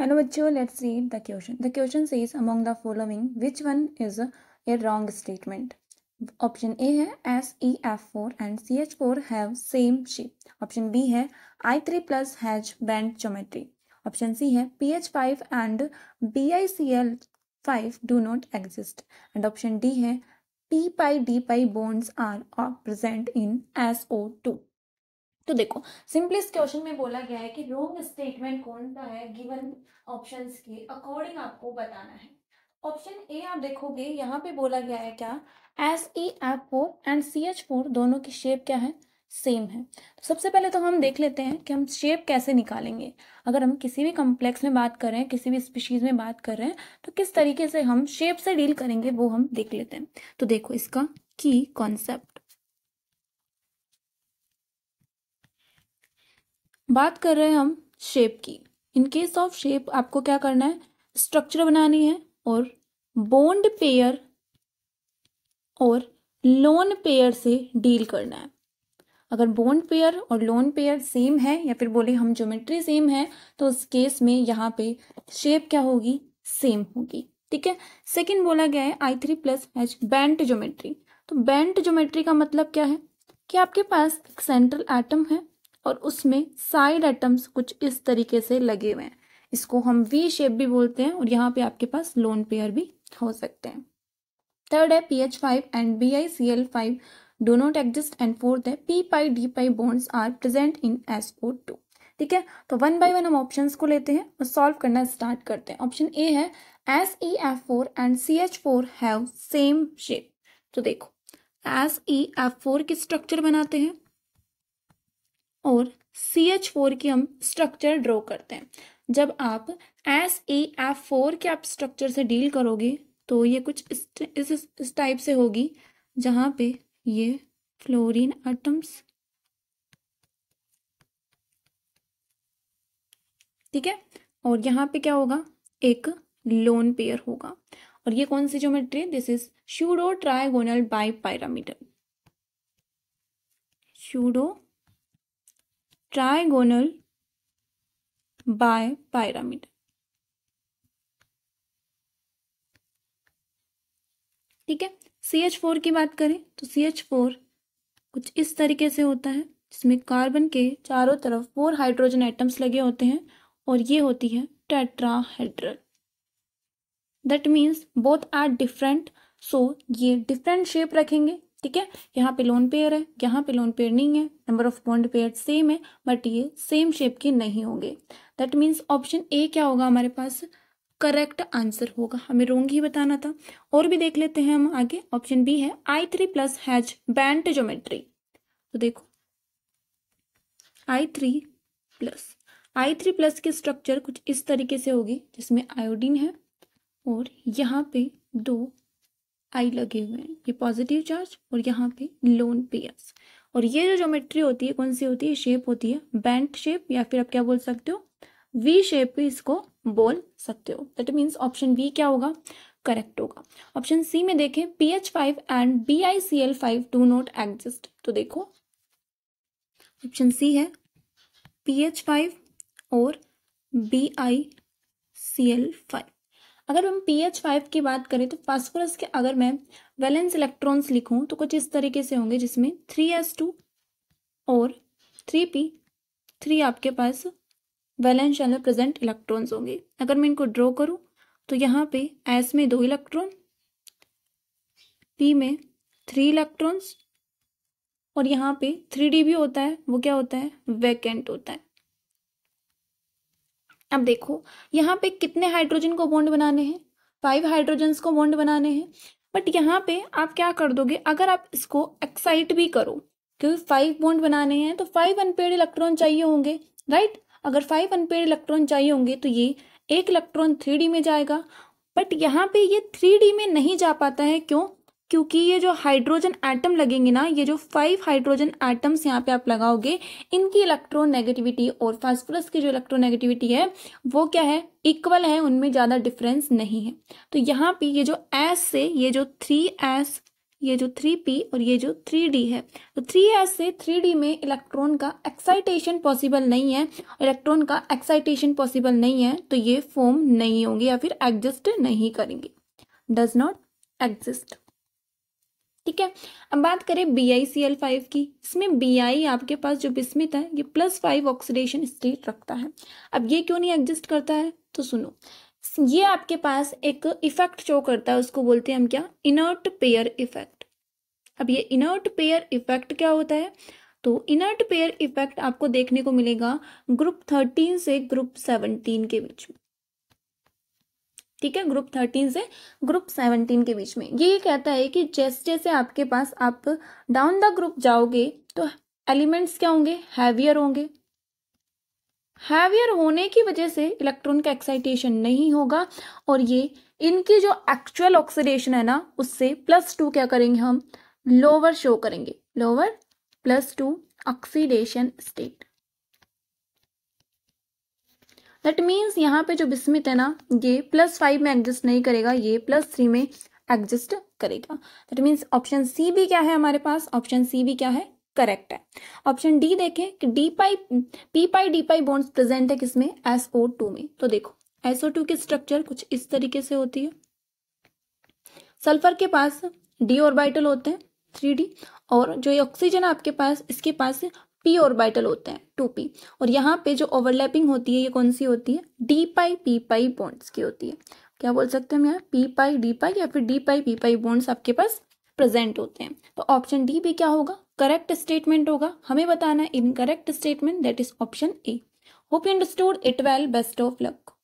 And with let's read the question. The question says, among the following, which one is a wrong statement? Option A sef S, E, F4 and CH4 have same shape. Option B i है I3 plus has bent geometry. Option C C है PH5 and BICL5 do not exist. And option D p pi D pi bonds are present in SO2. तो देखो simplest question में बोला गया है कि रोंग statement कौन सा है गिवन ऑप्शंस के अकॉर्डिंग आपको बताना है ऑप्शन ए आप देखोगे यहाँ पे बोला गया है क्या S E F four and C H four दोनों की शेप क्या है सेम है तो सबसे पहले तो हम देख लेते हैं कि हम शेप कैसे निकालेंगे अगर हम किसी भी कॉम्प्लेक्स में बात कर रहे हैं किसी भी स्पीशीज़ में बात कर रहे हैं तो किस तरीके से हम शेप से डील करेंगे वो हम देख लेते हैं तो देखो इसका की कॉन्सेप्ट बात कर रहे हैं हम शेप की इन केस ऑफ शेप आपको क्या करना है स्ट्रक्चर बनानी है और बोन्ड पेयर और लोन पेयर से डील करना है अगर बोन्ड पेयर और लोन पेयर सेम है या फिर बोले हम ज्योमेट्री सेम है तो उस केस में यहाँ पे शेप क्या होगी सेम होगी ठीक है सेकंड बोला गया है I three plus H bent geometry तो बैंट ज्योमेट्री का मतलब क्या है कि आपके पास एक सेंट्रल एटम है और उसमें साइड एटम्स कुछ इस तरीके से लगे हुए हैं इसको हम वी शेप भी बोलते हैं और यहाँ पे आपके पास लोन पेयर भी हो सकते हैं थर्ड है P H five and B I C L five do not exist and fourth है P pi D pi bonds are present in S O two ठीक है तो वन बाय वन हम ऑप्शंस को लेते हैं और सॉल्व करना स्टार्ट करते हैं ऑप्शन ए है S E F four and C H four have same shape तो देखो एस ई एफ फोर की स्ट्रक्चर बनाते हैं और सी एच फोर की हम स्ट्रक्चर ड्रॉ करते हैं जब आप एस ए एफ फोर के आप स्ट्रक्चर से डील करोगे तो ये कुछ इस इस, टाइप से होगी जहाँ पे ये फ्लोरीन आटम्स ठीक है और यहाँ पे क्या होगा एक लोन पेयर होगा और ये कौन सी geometry this is pseudo trigonal bipyramidal pseudo trigonal bipyramid ठीक है सी एच फोर की बात करें तो सी एच फोर कुछ इस तरीके से होता है जिसमें कार्बन के चारों तरफ फोर हाइड्रोजन एटम्स लगे होते हैं और ये होती है tetrahedral that means both are different so ये डिफरेंट शेप रखेंगे ठीक है यहाँ पे लोन पेयर है यहाँ पे लोन पेयर नहीं है number of bond pair same है बट ये सेम शेप के नहीं होंगे दैट मीन्स ऑप्शन ए क्या होगा हमारे पास करेक्ट आंसर होगा हमें रोंग ही बताना था और भी देख लेते हैं हम आगे ऑप्शन बी है I three plus has bent geometry तो देखो I three plus I three plus की स्ट्रक्चर कुछ इस तरीके से होगी जिसमें आयोडीन है और यहाँ पे दो आई लगे हुए हैं ये पॉजिटिव चार्ज और यहाँ पे लोन पेयर्स और ये जो ज्योमेट्री होती है कौन सी होती है शेप होती है बैंड शेप या फिर आप क्या बोल सकते हो वी शेप भी इसको बोल सकते हो दैट मीन्स ऑप्शन बी क्या होगा करेक्ट होगा ऑप्शन सी में देखें P H five and B I C L five do not exist तो देखो ऑप्शन सी है पी एच फाइव और B I C L five अगर हम पी एच फाइव की बात करें तो फास्फोरस के अगर मैं वैलेंस इलेक्ट्रॉन्स लिखूं तो कुछ इस तरीके से होंगे जिसमें थ्री एस टू और थ्री पी थ्री आपके पास वैलेंस शैल प्रेजेंट इलेक्ट्रॉन्स होंगे अगर मैं इनको ड्रॉ करूं तो यहाँ पे एस में दो इलेक्ट्रॉन पी में थ्री इलेक्ट्रॉन्स और यहाँ पे थ्री डी भी होता है वो क्या होता है वैकेंट होता है अब देखो यहाँ पे कितने हाइड्रोजन को बॉन्ड बनाने हैं फाइव हाइड्रोजन्स को बॉन्ड बनाने हैं बट यहाँ पे आप क्या कर दोगे अगर आप इसको एक्साइट भी करो क्योंकि फाइव बॉन्ड बनाने हैं तो फाइव अनपेड इलेक्ट्रॉन चाहिए होंगे राइट अगर फाइव अनपेड इलेक्ट्रॉन चाहिए होंगे तो ये एक इलेक्ट्रॉन थ्री में जाएगा बट यहाँ पे ये थ्री में नहीं जा पाता है क्यों क्योंकि ये जो हाइड्रोजन एटम लगेंगे ना ये जो फाइव हाइड्रोजन एटम्स यहाँ पे आप लगाओगे इनकी इलेक्ट्रोनेगेटिविटी और फास्फोरस की जो इलेक्ट्रोनेगेटिविटी है वो क्या है इक्वल है उनमें ज़्यादा डिफरेंस नहीं है तो यहाँ पे ये जो एस से ये जो थ्री एस ये जो थ्री पी और ये जो थ्री डी है तो थ्री एस से थ्री डी में इलेक्ट्रॉन का एक्साइटेशन पॉसिबल नहीं है इलेक्ट्रॉन का एक्साइटेशन पॉसिबल नहीं है तो ये फॉर्म नहीं होंगे या फिर एग्जिस्ट नहीं करेंगे डज नॉट एग्जिस्ट ठीक है अब बात करें B I C L five की इसमें बी आई आपके पास जो बिस्मित है ये प्लस फाइव ऑक्सीडेशन स्टेट रखता है अब ये क्यों नहीं एग्जिस्ट करता है तो सुनो ये आपके पास एक इफेक्ट शो करता है उसको बोलते हैं हम क्या इनर्ट पेयर इफेक्ट अब ये इनर्ट पेयर इफेक्ट क्या होता है तो इनर्ट पेयर इफेक्ट आपको देखने को मिलेगा ग्रुप थर्टीन से ग्रुप सेवनटीन के बीच में ठीक है ग्रुप थर्टीन से ग्रुप सेवनटीन के बीच में ये कहता है कि जैसे जैसे आपके पास आप डाउन द ग्रुप जाओगे तो एलिमेंट्स क्या होंगे हैवियर होंगे हैवियर होने की वजह से इलेक्ट्रॉन का एक्साइटेशन नहीं होगा और ये इनकी जो एक्चुअल ऑक्सीडेशन है ना उससे प्लस टू क्या करेंगे हम लोअर शो करेंगे lower plus two oxidation state that means यहाँ पे जो बिस्मित है ना ये प्लस फाइव में एग्जिस्ट नहीं करेगा ये प्लस थ्री में एग्जिस्ट करेगा दैट मीन्स ऑप्शन सी भी क्या है हमारे पास ऑप्शन सी भी क्या है करेक्ट है ऑप्शन डी देखें कि D pi P pi D pi bonds present है किसमें एस ओ टू में तो देखो एसओ टू की स्ट्रक्चर कुछ इस तरीके से होती है सल्फर के पास डी ऑर्बिटल होते हैं थ्री डी और जो ये ऑक्सीजन है आपके पास इसके पास पी ऑर्बिटल होते हैं टू पी और यहाँ पे जो ओवरलैपिंग होती है ये कौन सी होती है D pi P pi bonds की होती है क्या बोल सकते हैं हम यहाँ पी पाई डी पाई या फिर D pi P pi bonds आपके पास प्रेजेंट होते हैं तो ऑप्शन डी भी क्या होगा करेक्ट स्टेटमेंट होगा हमें बताना है incorrect statement that is option A hope you understood it well best of luck